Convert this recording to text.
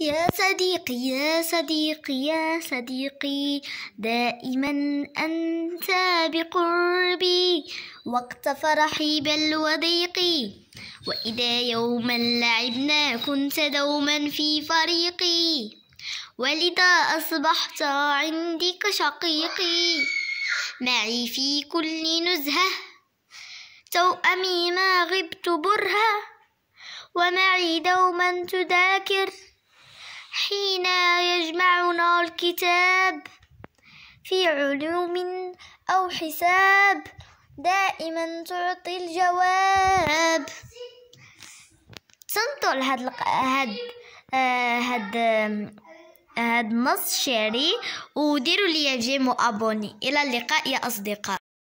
يا صديقي يا صديقي يا صديقي دائما أنت بقربي وقت فرحي بل وضيقي وإذا يوما لعبنا كنت دوما في فريقي ولذا أصبحت عندي كشقيقي معي في كل نزهة توأمي ما غبت برهة ومعي دوما تذاكر الكتاب في علوم أو حساب دائما تعطي الجواب تنطل هاد هاد آه، هاد آه، هاد نص شعري وديروا لي جيم وابوني الى اللقاء يا اصدقاء